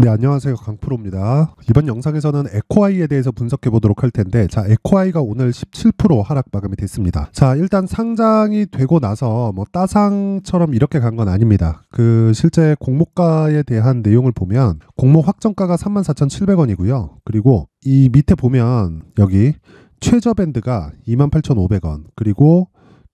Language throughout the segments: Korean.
네, 안녕하세요. 강프로입니다. 이번 영상에서는 에코아이에 대해서 분석해 보도록 할 텐데, 자, 에코아이가 오늘 17% 하락 마감이 됐습니다. 자, 일단 상장이 되고 나서 뭐 따상처럼 이렇게 간 건 아닙니다. 그 실제 공모가에 대한 내용을 보면 공모 확정가가 34,700원이고요. 그리고 이 밑에 보면 여기 최저 밴드가 28,500원, 그리고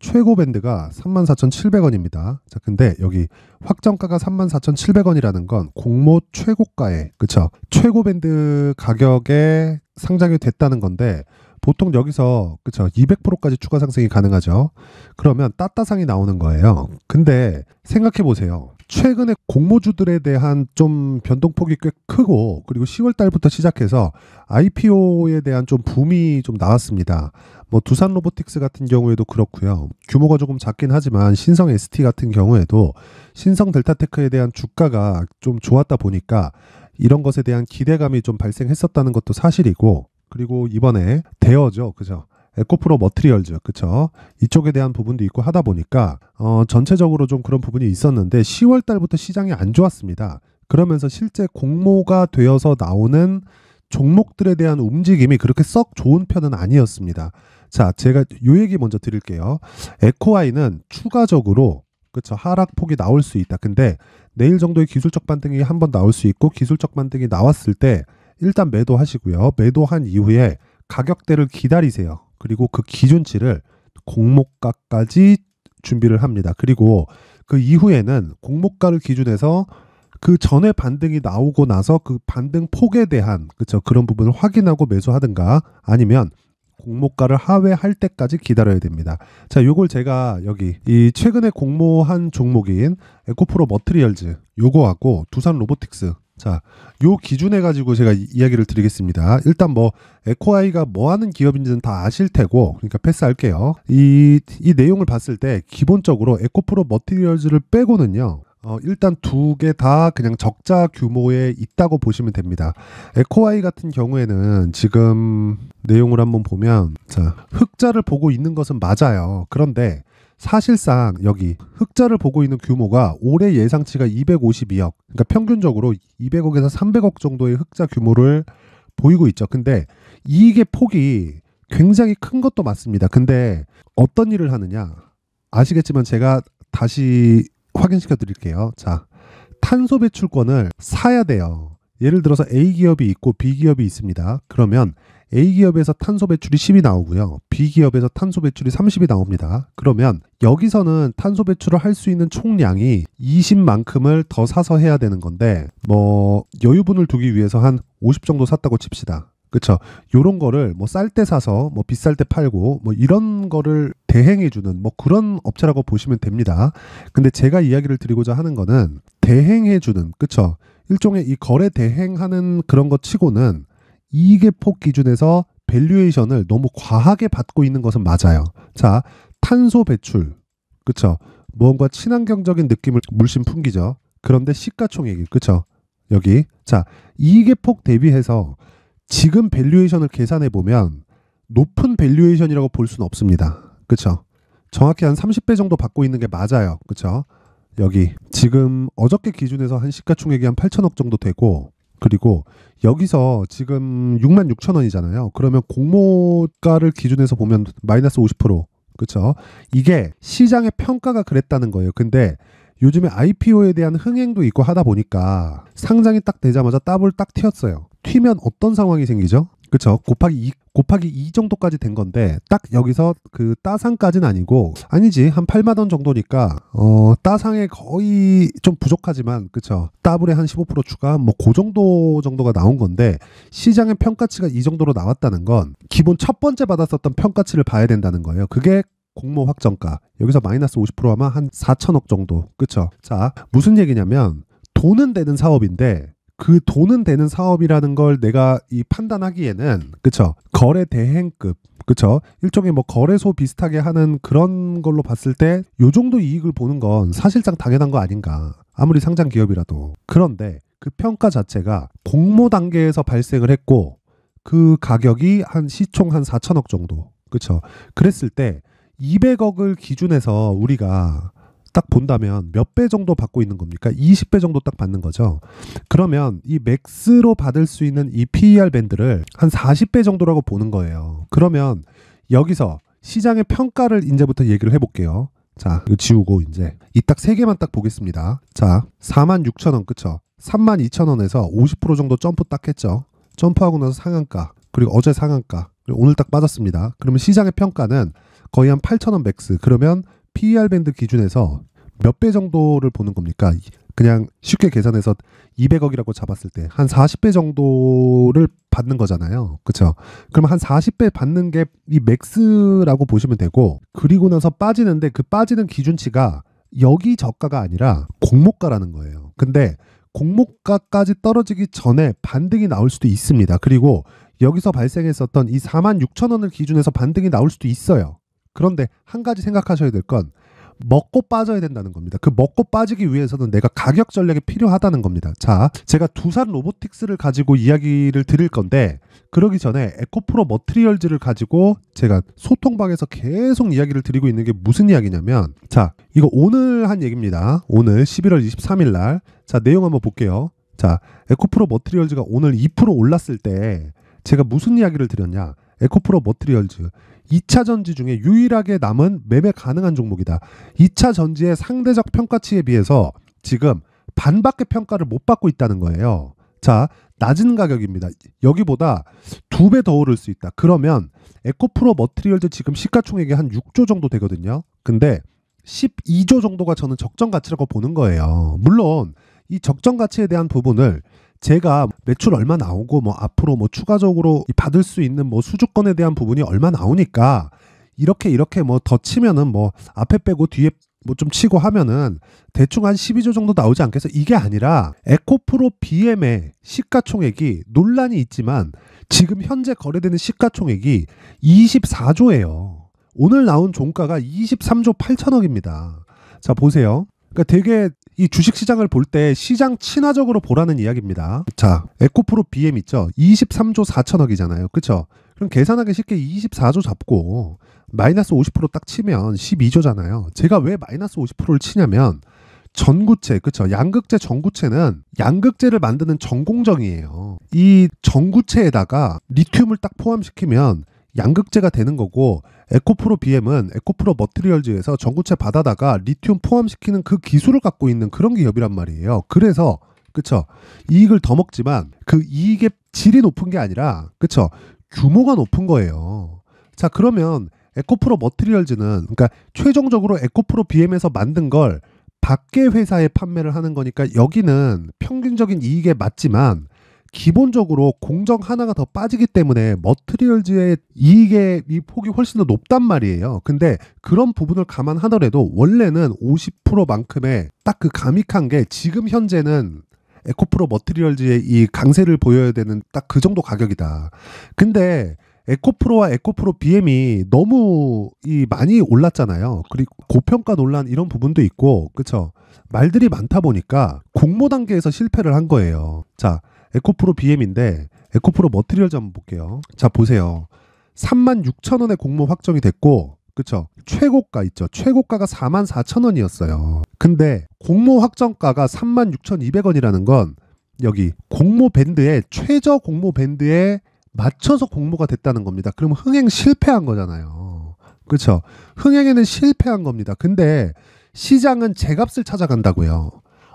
최고 밴드가 34,700원입니다. 자, 근데 여기 확정가가 34,700원이라는 건 공모 최고가에 그쵸 최고 밴드 가격에 상장이 됐다는 건데 보통 여기서 그쵸 200%까지 추가 상승이 가능하죠. 그러면 따따상이 나오는 거예요. 근데 생각해 보세요. 최근에 공모주들에 대한 좀 변동폭이 꽤 크고 그리고 10월 달부터 시작해서 IPO에 대한 좀 붐이 좀 나왔습니다. 뭐 두산 로보틱스 같은 경우에도 그렇고요. 규모가 조금 작긴 하지만 신성 ST 같은 경우에도 신성 델타테크에 대한 주가가 좀 좋았다 보니까 이런 것에 대한 기대감이 좀 발생했었다는 것도 사실이고 그리고 이번에 대어죠. 그죠? 에코프로 머트리얼즈 그쵸 이쪽에 대한 부분도 있고 하다 보니까 어, 전체적으로 좀 그런 부분이 있었는데 10월 달부터 시장이 안 좋았습니다. 그러면서 실제 공모가 되어서 나오는 종목들에 대한 움직임이 그렇게 썩 좋은 편은 아니었습니다. 자, 제가 요 얘기 먼저 드릴게요. 에코아이는 추가적으로 그쵸 하락폭이 나올 수 있다. 근데 내일 정도의 기술적 반등이 한 번 나올 수 있고 기술적 반등이 나왔을 때 일단 매도하시고요. 매도한 이후에 가격대를 기다리세요. 그리고 그 기준치를 공모가까지 준비를 합니다. 그리고 그 이후에는 공모가를 기준해서 그 전에 반등이 나오고 나서 그 반등 폭에 대한 그쵸 그런 부분을 확인하고 매수하든가 아니면 공모가를 하회할 때까지 기다려야 됩니다. 자, 요걸 제가 여기 이 최근에 공모한 종목인 에코프로 머트리얼즈 요거하고 두산 로보틱스 자, 요 기준해 가지고 제가 이야기를 드리겠습니다. 일단 뭐 에코아이가 뭐 하는 기업인지는 다 아실 테고 그러니까 패스할게요. 이 이 내용을 봤을 때 기본적으로 에코프로 머티리얼즈를 빼고는요. 어, 일단 두 개 다 그냥 적자 규모에 있다고 보시면 됩니다. 에코아이 같은 경우에는 지금 내용을 한번 보면 자, 흑자를 보고 있는 것은 맞아요. 그런데 사실상 여기 흑자를 보고 있는 규모가 올해 예상치가 252억, 그러니까 평균적으로 200억에서 300억 정도의 흑자 규모를 보이고 있죠. 근데 이익의 폭이 굉장히 큰 것도 맞습니다. 근데 어떤 일을 하느냐? 아시겠지만 제가 다시 확인시켜 드릴게요. 자, 탄소 배출권을 사야 돼요. 예를 들어서 A 기업이 있고 B 기업이 있습니다. 그러면 A기업에서 탄소 배출이 10이 나오고요. B기업에서 탄소 배출이 30이 나옵니다. 그러면 여기서는 탄소 배출을 할 수 있는 총량이 20만큼을 더 사서 해야 되는 건데 뭐 여유분을 두기 위해서 한 50 정도 샀다고 칩시다. 그렇죠. 요런 거를 뭐 쌀 때 사서 뭐 비쌀 때 팔고 뭐 이런 거를 대행해 주는 뭐 그런 업체라고 보시면 됩니다. 근데 제가 이야기를 드리고자 하는 거는 대행해 주는 그렇죠. 일종의 이 거래 대행하는 그런 것 치고는 이익의 폭 기준에서 밸류에이션을 너무 과하게 받고 있는 것은 맞아요. 자, 탄소 배출. 그쵸? 무언가 친환경적인 느낌을 물씬 풍기죠. 그런데 시가총액이, 그쵸? 여기. 자, 이익의 폭 대비해서 지금 밸류에이션을 계산해 보면 높은 밸류에이션이라고 볼 수는 없습니다. 그쵸? 정확히 한 30배 정도 받고 있는 게 맞아요. 그쵸? 여기. 지금 어저께 기준에서 한 시가총액이 한 8천억 정도 되고, 그리고 여기서 지금 6만 6천 원이잖아요. 그러면 공모가를 기준에서 보면 마이너스 50% 그렇죠. 이게 시장의 평가가 그랬다는 거예요. 근데 요즘에 IPO에 대한 흥행도 있고 하다 보니까 상장이 딱 되자마자 따블 딱 튀었어요. 튀면 어떤 상황이 생기죠? 그렇죠. 곱하기 2 곱하기 2 정도까지 된 건데 딱 여기서 그 따상까지는 아니고 아니지 한 8만 원 정도니까 어 따상에 거의 좀 부족하지만 그쵸 따블에 한 15% 추가 뭐 그 정도 정도가 나온 건데 시장의 평가치가 이 정도로 나왔다는 건 기본 첫 번째 받았었던 평가치를 봐야 된다는 거예요. 그게 공모 확정가 여기서 마이너스 50% 하면 한 4천억 정도 그쵸 자 무슨 얘기냐면 돈은 되는 사업인데 그 돈은 되는 사업이라는 걸 내가 이 판단하기에는 그쵸 거래 대행급 그쵸 일종의 뭐 거래소 비슷하게 하는 그런 걸로 봤을 때 요 정도 이익을 보는 건 사실상 당연한 거 아닌가 아무리 상장 기업이라도 그런데 그 평가 자체가 공모 단계에서 발생을 했고 그 가격이 한 시총 한 4천억 정도 그쵸 그랬을 때 200억을 기준해서 우리가 딱 본다면 몇 배 정도 받고 있는 겁니까? 20배 정도 딱 받는 거죠. 그러면 이 맥스로 받을 수 있는 이 PER 밴드를 한 40배 정도라고 보는 거예요. 그러면 여기서 시장의 평가를 이제부터 얘기를 해볼게요. 자, 이거 지우고 이제 이 딱 세 개만 딱 보겠습니다. 자, 46,000원 그쵸? 32,000원에서 50% 정도 점프 딱 했죠. 점프하고 나서 상한가 그리고 어제 상한가 그리고 오늘 딱 빠졌습니다. 그러면 시장의 평가는 거의 한 8,000원 맥스. 그러면 PER 밴드 기준에서 몇 배 정도를 보는 겁니까? 그냥 쉽게 계산해서 200억이라고 잡았을 때 한 40배 정도를 받는 거잖아요. 그렇죠? 그럼 한 40배 받는 게 이 맥스라고 보시면 되고 그리고 나서 빠지는데 그 빠지는 기준치가 여기 저가가 아니라 공모가라는 거예요. 근데 공모가까지 떨어지기 전에 반등이 나올 수도 있습니다. 그리고 여기서 발생했었던 이 4만 6천 원을 기준해서 반등이 나올 수도 있어요. 그런데 한 가지 생각하셔야 될 건 먹고 빠져야 된다는 겁니다. 그 먹고 빠지기 위해서는 내가 가격 전략이 필요하다는 겁니다. 자, 제가 두산 로보틱스를 가지고 이야기를 드릴 건데 그러기 전에 에코프로 머트리얼즈를 가지고 제가 소통방에서 계속 이야기를 드리고 있는 게 무슨 이야기냐면 자, 이거 오늘 한 얘기입니다. 오늘 11월 23일 날. 자, 내용 한번 볼게요. 자, 에코프로 머트리얼즈가 오늘 2% 올랐을 때 제가 무슨 이야기를 드렸냐? 에코프로 머트리얼즈 2차 전지 중에 유일하게 남은 매매 가능한 종목이다. 2차 전지의 상대적 평가치에 비해서 지금 반밖에 평가를 못 받고 있다는 거예요. 자, 낮은 가격입니다. 여기보다 두 배 더 오를 수 있다. 그러면 에코프로 머트리얼도 지금 시가총액이 한 6조 정도 되거든요. 근데 12조 정도가 저는 적정 가치라고 보는 거예요. 물론 이 적정 가치에 대한 부분을 제가 매출 얼마 나오고 뭐 앞으로 뭐 추가적으로 받을 수 있는 뭐 수주권에 대한 부분이 얼마 나오니까 이렇게 이렇게 뭐 더 치면은 뭐 앞에 빼고 뒤에 뭐 좀 치고 하면은 대충 한 12조 정도 나오지 않겠어? 이게 아니라 에코프로 BM의 시가총액이 논란이 있지만 지금 현재 거래되는 시가총액이 24조예요. 오늘 나온 종가가 23조 8천억입니다. 자 보세요. 그러니까 되게 이 주식 시장을 볼 때 시장 친화적으로 보라는 이야기입니다. 자, 에코프로 BM 있죠? 23조 4천억이잖아요. 그쵸? 그럼 계산하기 쉽게 24조 잡고 마이너스 50%딱 치면 12조잖아요. 제가 왜 마이너스 50%를 치냐면 전구체, 그쵸? 양극재 전구체는 양극재를 만드는 전공정이에요. 이 전구체에다가 리튬을 딱 포함시키면 양극재가 되는 거고 에코프로 BM은 에코프로 머트리얼즈에서 전구체 받아다가 리튬 포함시키는 그 기술을 갖고 있는 그런 기업이란 말이에요. 그래서 그쵸 이익을 더 먹지만 그 이익의 질이 높은 게 아니라 그쵸 규모가 높은 거예요. 자 그러면 에코프로 머트리얼즈는 그러니까 최종적으로 에코프로 BM에서 만든 걸 밖에 회사에 판매를 하는 거니까 여기는 평균적인 이익에 맞지만 기본적으로 공정 하나가 더 빠지기 때문에 머트리얼즈의 이익의 이 폭이 훨씬 더 높단 말이에요. 근데 그런 부분을 감안하더라도 원래는 50%만큼의 딱 그 가믹한 게 지금 현재는 에코프로 머트리얼즈의 이 강세를 보여야 되는 딱 그 정도 가격이다. 근데 에코프로와 에코프로 BM이 너무 이 많이 올랐잖아요. 그리고 고평가 논란 이런 부분도 있고, 그쵸? 말들이 많다 보니까 공모 단계에서 실패를 한 거예요. 자, 에코프로 BM인데 에코프로 머티리얼 한번 볼게요. 자 보세요. 36,000원에 공모 확정이 됐고 그쵸 최고가 있죠. 최고가가 44,000원이었어요. 근데 공모 확정가가 36,200원이라는 건 여기 공모 밴드에 최저 공모 밴드에 맞춰서 공모가 됐다는 겁니다. 그럼 흥행 실패한 거잖아요. 그쵸 흥행에는 실패한 겁니다. 근데 시장은 제값을 찾아간다고요.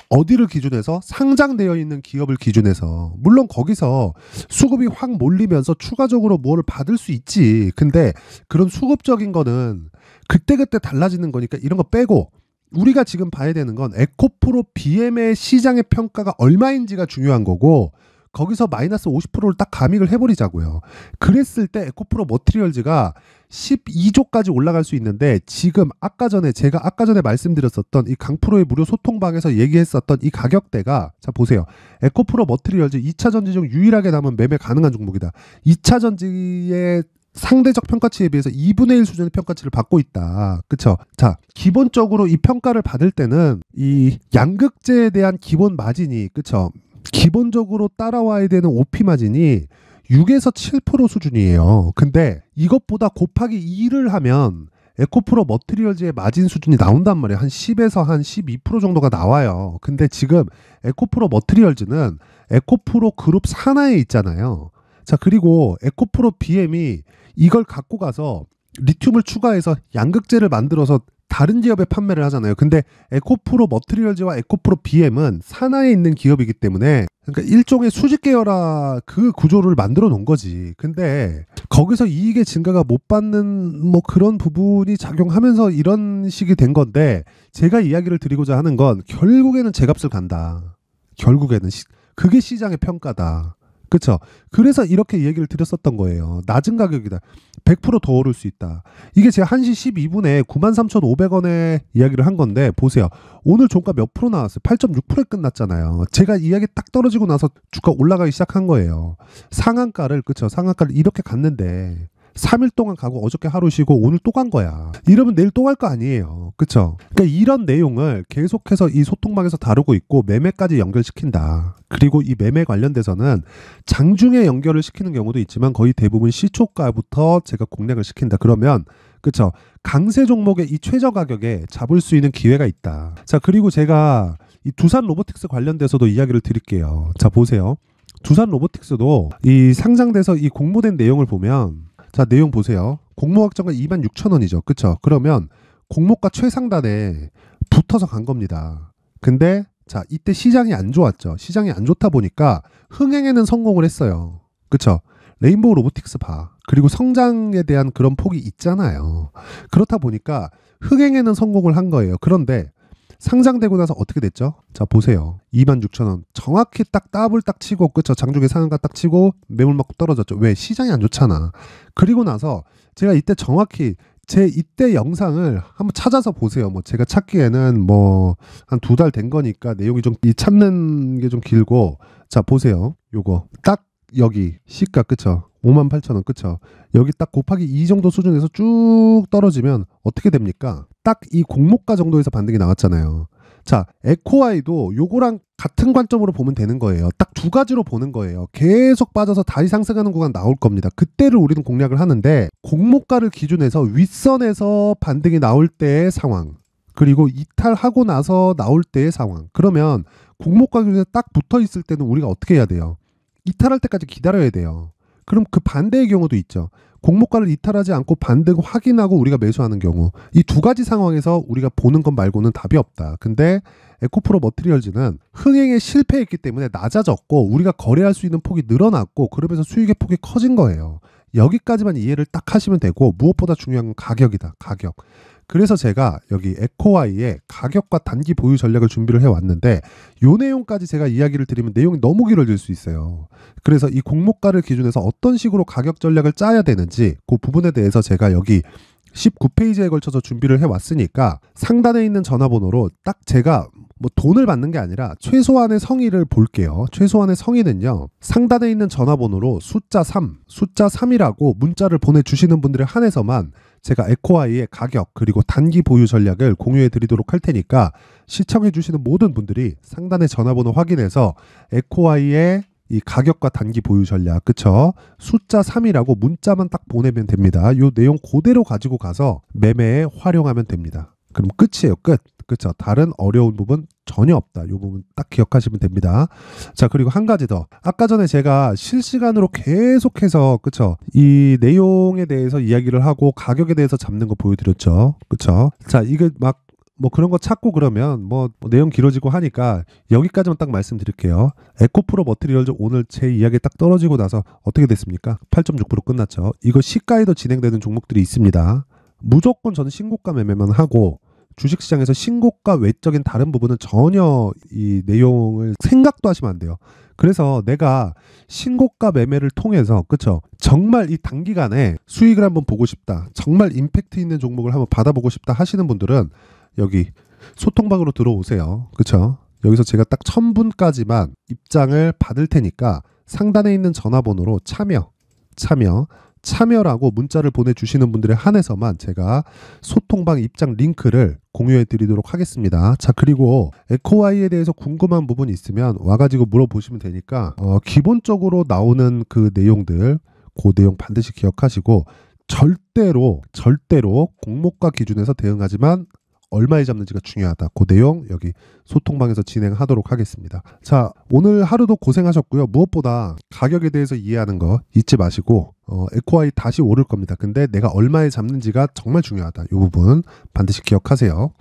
어디를 기준해서 상장되어 있는 기업을 기준해서 물론 거기서 수급이 확 몰리면서 추가적으로 뭐를 받을 수 있지. 근데 그런 수급적인 거는 그때그때 달라지는 거니까 이런 거 빼고 우리가 지금 봐야 되는 건 에코프로 BM의 시장의 평가가 얼마인지가 중요한 거고 거기서 마이너스 50%를 딱 가믹을 해버리자고요. 그랬을 때 에코프로 머티리얼즈가 12조까지 올라갈 수 있는데 지금 아까 전에 제가 아까 전에 말씀드렸었던 이 강프로의 무료 소통방에서 얘기했었던 이 가격대가 자 보세요. 에코프로 머티리얼즈 2차 전지 중 유일하게 남은 매매 가능한 종목이다. 2차 전지의 상대적 평가치에 비해서 2분의 1 수준의 평가치를 받고 있다. 그쵸? 자, 기본적으로 이 평가를 받을 때는 이 양극재에 대한 기본 마진이, 그쵸? 기본적으로 따라와야 되는 오피 마진이 6에서 7% 수준이에요. 근데 이것보다 곱하기 2를 하면 에코프로 머트리얼즈의 마진 수준이 나온단 말이에요. 한 10에서 한 12% 정도가 나와요. 근데 지금 에코프로 머트리얼즈는 에코프로 그룹 산하에 있잖아요. 자, 그리고 에코프로 BM이 이걸 갖고 가서 리튬을 추가해서 양극재를 만들어서 다른 기업에 판매를 하잖아요. 근데 에코프로 머트리얼즈와 에코프로 BM은 산하에 있는 기업이기 때문에 그러니까 일종의 수직 계열화 그 구조를 만들어 놓은 거지. 근데 거기서 이익의 증가가 못 받는 뭐 그런 부분이 작용하면서 이런 식이 된 건데 제가 이야기를 드리고자 하는 건 결국에는 제값을 간다. 결국에는 시, 그게 시장의 평가다. 그렇죠. 그래서 이렇게 얘기를 드렸었던 거예요. 낮은 가격이다. 100%더 오를 수 있다. 이게 제가 1시 12분에 93,500원에 이야기를 한 건데 보세요. 오늘 종가 몇 프로 나왔어요? 8.6%에 끝났잖아요. 제가 이야기 딱 떨어지고 나서 주가 올라가기 시작한 거예요. 상한가를 그렇죠. 상한가를 이렇게 갔는데 3일 동안 가고 어저께 하루 쉬고 오늘 또 간 거야. 이러면 내일 또 갈 거 아니에요. 그쵸? 그러니까 이런 내용을 계속해서 이 소통망에서 다루고 있고 매매까지 연결시킨다. 그리고 이 매매 관련돼서는 장중에 연결을 시키는 경우도 있지만 거의 대부분 시초가부터 제가 공략을 시킨다. 그러면 그쵸? 강세 종목의 이 최저 가격에 잡을 수 있는 기회가 있다. 자, 그리고 제가 이 두산 로보틱스 관련돼서도 이야기를 드릴게요. 자, 보세요. 두산 로보틱스도 이 상장돼서 이 공모된 내용을 보면 자 내용 보세요. 공모확정가 2만 6천 원이죠. 그쵸? 그러면 공모가 최상단에 붙어서 간 겁니다. 근데 자 이때 시장이 안 좋았죠. 시장이 안 좋다 보니까 흥행에는 성공을 했어요. 그쵸? 레인보우 로보틱스 봐. 그리고 성장에 대한 그런 폭이 있잖아요. 그렇다 보니까 흥행에는 성공을 한 거예요. 그런데 상장되고 나서 어떻게 됐죠? 자 보세요. 26,000원 정확히 딱 따블 딱 치고 그쵸 장중에 상한가 딱 치고 매물 맞고 떨어졌죠. 왜 시장이 안 좋잖아. 그리고 나서 제가 이때 정확히 제 이때 영상을 한번 찾아서 보세요. 뭐 제가 찾기에는 뭐 한 두 달 된 거니까 내용이 좀 이 찾는 게 좀 길고 자 보세요. 요거 딱 여기 시가 그쵸 58,000원 그쵸 여기 딱 곱하기 2 정도 수준에서 쭉 떨어지면 어떻게 됩니까? 딱이 공모가 정도에서 반등이 나왔잖아요. 자, 에코아이도 요거랑 같은 관점으로 보면 되는 거예요. 딱 두 가지로 보는 거예요. 계속 빠져서 다리 상승하는 구간 나올 겁니다. 그때를 우리는 공략을 하는데 공모가를 기준해서 윗선에서 반등이 나올 때의 상황 그리고 이탈하고 나서 나올 때의 상황 그러면 공모가 기준에 딱 붙어 있을 때는 우리가 어떻게 해야 돼요? 이탈할 때까지 기다려야 돼요. 그럼 그 반대의 경우도 있죠. 공모가를 이탈하지 않고 반등 확인하고 우리가 매수하는 경우 이 두 가지 상황에서 우리가 보는 것 말고는 답이 없다. 근데 에코프로 머트리얼즈는 흥행에 실패했기 때문에 낮아졌고 우리가 거래할 수 있는 폭이 늘어났고 그러면서 수익의 폭이 커진 거예요. 여기까지만 이해를 딱 하시면 되고 무엇보다 중요한 건 가격이다. 가격. 그래서 제가 여기 에코아이의 가격과 단기 보유 전략을 준비를 해왔는데 요 내용까지 제가 이야기를 드리면 내용이 너무 길어질 수 있어요. 그래서 이 공모가를 기준해서 어떤 식으로 가격 전략을 짜야 되는지 그 부분에 대해서 제가 여기 19페이지에 걸쳐서 준비를 해왔으니까 상단에 있는 전화번호로 딱 제가 뭐 돈을 받는 게 아니라 최소한의 성의를 볼게요. 최소한의 성의는요. 상단에 있는 전화번호로 숫자 3, 숫자 3이라고 문자를 보내주시는 분들에 한해서만 제가 에코아이의 가격 그리고 단기 보유 전략을 공유해 드리도록 할 테니까 시청해 주시는 모든 분들이 상단의 전화번호 확인해서 에코아이의 이 가격과 단기 보유 전략 그쵸 숫자 3이라고 문자만 딱 보내면 됩니다 요 내용 그대로 가지고 가서 매매에 활용하면 됩니다 그럼 끝이에요. 끝. 그렇죠. 다른 어려운 부분 전혀 없다. 이 부분 딱 기억하시면 됩니다. 자, 그리고 한 가지 더. 아까 전에 제가 실시간으로 계속해서 그쵸? 이 내용에 대해서 이야기를 하고 가격에 대해서 잡는 거 보여드렸죠. 그쵸? 자, 이게 막 뭐 그런 거 찾고 그러면 뭐, 뭐 내용 길어지고 하니까 여기까지만 딱 말씀드릴게요. 에코프로 머트리얼즈 오늘 제 이야기 딱 떨어지고 나서 어떻게 됐습니까? 8.6% 끝났죠. 이거 시가에도 진행되는 종목들이 있습니다. 무조건 저는 신고가 매매만 하고 주식시장에서 신고가 외적인 다른 부분은 전혀 이 내용을 생각도 하시면 안 돼요. 그래서 내가 신고가 매매를 통해서 그쵸 정말 이 단기간에 수익을 한번 보고 싶다 정말 임팩트 있는 종목을 한번 받아보고 싶다 하시는 분들은 여기 소통방으로 들어오세요 그쵸 여기서 제가 딱 천분까지만 입장을 받을 테니까 상단에 있는 전화번호로 참여 참여 참여라고 문자를 보내주시는 분들에 한해서만 제가 소통방 입장 링크를 공유해 드리도록 하겠습니다. 자 그리고 에코아이에 대해서 궁금한 부분이 있으면 와가지고 물어보시면 되니까 어, 기본적으로 나오는 그 내용들 그 내용 반드시 기억하시고 절대로 절대로 공모가 기준에서 대응하지만 얼마에 잡는지가 중요하다. 그 내용 여기 소통방에서 진행하도록 하겠습니다. 자, 오늘 하루도 고생하셨고요. 무엇보다 가격에 대해서 이해하는 거 잊지 마시고 어, 에코아이 다시 오를 겁니다. 근데 내가 얼마에 잡는지가 정말 중요하다. 이 부분 반드시 기억하세요.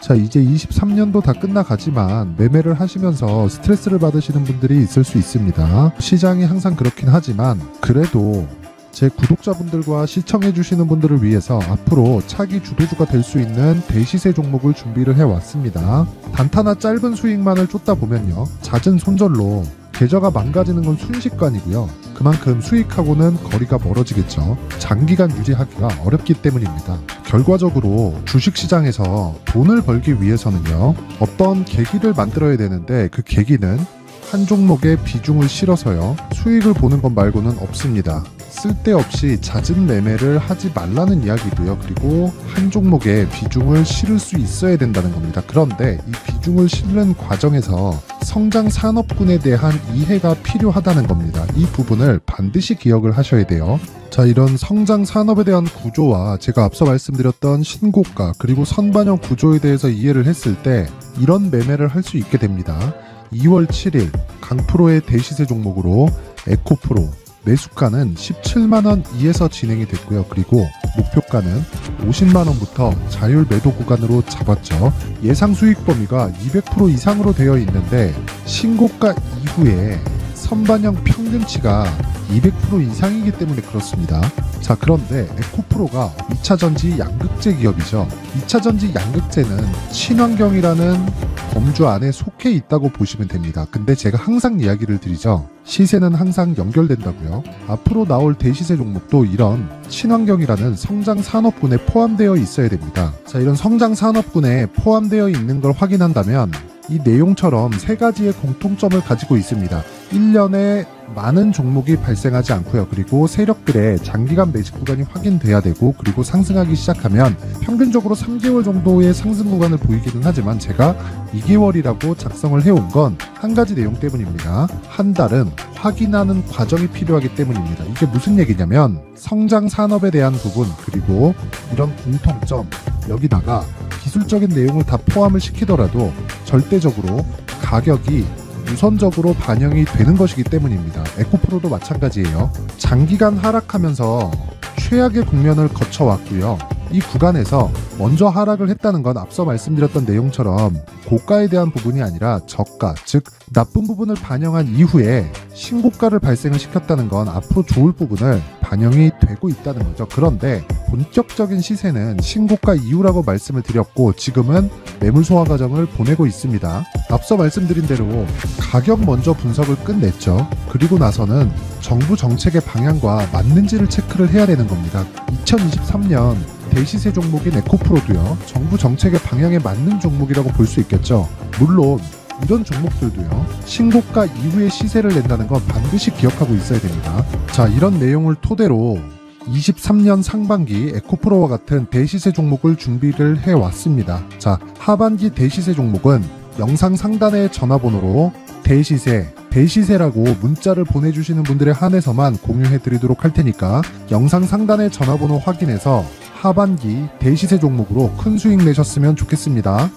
자 이제 23년도 다 끝나가지만 매매를 하시면서 스트레스를 받으시는 분들이 있을 수 있습니다. 시장이 항상 그렇긴 하지만 그래도 제 구독자분들과 시청해주시는 분들을 위해서 앞으로 차기 주도주가 될 수 있는 대시세 종목을 준비를 해왔습니다. 단타나 짧은 수익만을 쫓다 보면요. 잦은 손절로 계좌가 망가지는 건 순식간이고요. 그만큼 수익하고는 거리가 멀어지겠죠. 장기간 유지하기가 어렵기 때문입니다. 결과적으로 주식시장에서 돈을 벌기 위해서는요. 어떤 계기를 만들어야 되는데 그 계기는 한 종목의 비중을 실어서요. 수익을 보는 것 말고는 없습니다. 쓸데없이 잦은 매매를 하지 말라는 이야기고요. 그리고 한 종목에 비중을 실을 수 있어야 된다는 겁니다. 그런데 이 비중을 실는 과정에서 성장 산업군에 대한 이해가 필요하다는 겁니다. 이 부분을 반드시 기억을 하셔야 돼요. 자, 이런 성장 산업에 대한 구조와 제가 앞서 말씀드렸던 신고가 그리고 선반영 구조에 대해서 이해를 했을 때 이런 매매를 할 수 있게 됩니다. 2월 7일 강프로의 대시세 종목으로 에코프로 매수가는 17만원 이에서 진행이 됐고요. 그리고 목표가는 50만원부터 자율 매도 구간으로 잡았죠. 예상 수익 범위가 200% 이상으로 되어 있는데 신고가 이후에 선반영 평균치가 200% 이상이기 때문에 그렇습니다. 자 그런데 에코프로가 2차전지 양극재 기업이죠. 2차전지 양극재는 친환경이라는 범주 안에 속해 있다고 보시면 됩니다. 근데 제가 항상 이야기를 드리죠. 시세는 항상 연결된다고요. 앞으로 나올 대시세 종목도 이런 친환경이라는 성장 산업군에 포함되어 있어야 됩니다. 자, 이런 성장 산업군에 포함되어 있는 걸 확인한다면 이 내용처럼 세 가지의 공통점을 가지고 있습니다. 1년에 많은 종목이 발생하지 않고요. 그리고 세력들의 장기간 매집 구간이 확인돼야 되고 그리고 상승하기 시작하면 평균적으로 3개월 정도의 상승 구간을 보이기는 하지만 제가 2개월이라고 작성을 해온 건 한 가지 내용 때문입니다. 한 달은 확인하는 과정이 필요하기 때문입니다. 이게 무슨 얘기냐면 성장 산업에 대한 부분 그리고 이런 공통점 여기다가 기술적인 내용을 다 포함을 시키더라도 절대적으로 가격이 우선적으로 반영이 되는 것이기 때문입니다. 에코프로도 마찬가지예요. 장기간 하락하면서 최악의 국면을 거쳐왔고요. 이 구간에서 먼저 하락을 했다는 건 앞서 말씀드렸던 내용처럼 고가에 대한 부분이 아니라 저가, 즉 나쁜 부분을 반영한 이후에 신고가를 발생을 시켰다는 건 앞으로 좋을 부분을 반영이 되고 있다는 거죠. 그런데 본격적인 시세는 신고가 이후라고 말씀을 드렸고 지금은 매물 소화 과정을 보내고 있습니다. 앞서 말씀드린 대로 가격 먼저 분석을 끝냈죠. 그리고 나서는 정부 정책의 방향과 맞는지를 체크를 해야 되는 겁니다. 2023년 대시세 종목인 에코프로도요. 정부 정책의 방향에 맞는 종목이라고 볼 수 있겠죠. 물론 이런 종목들도요. 신고가 이후에 시세를 낸다는 건 반드시 기억하고 있어야 됩니다. 자, 이런 내용을 토대로 23년 상반기 에코프로와 같은 대시세 종목을 준비를 해왔습니다. 자, 하반기 대시세 종목은 영상 상단의 전화번호로 대시세, 대시세라고 문자를 보내주시는 분들에 한해서만 공유해드리도록 할 테니까 영상 상단의 전화번호 확인해서 하반기 대시세 종목으로 큰 수익 내셨으면 좋겠습니다.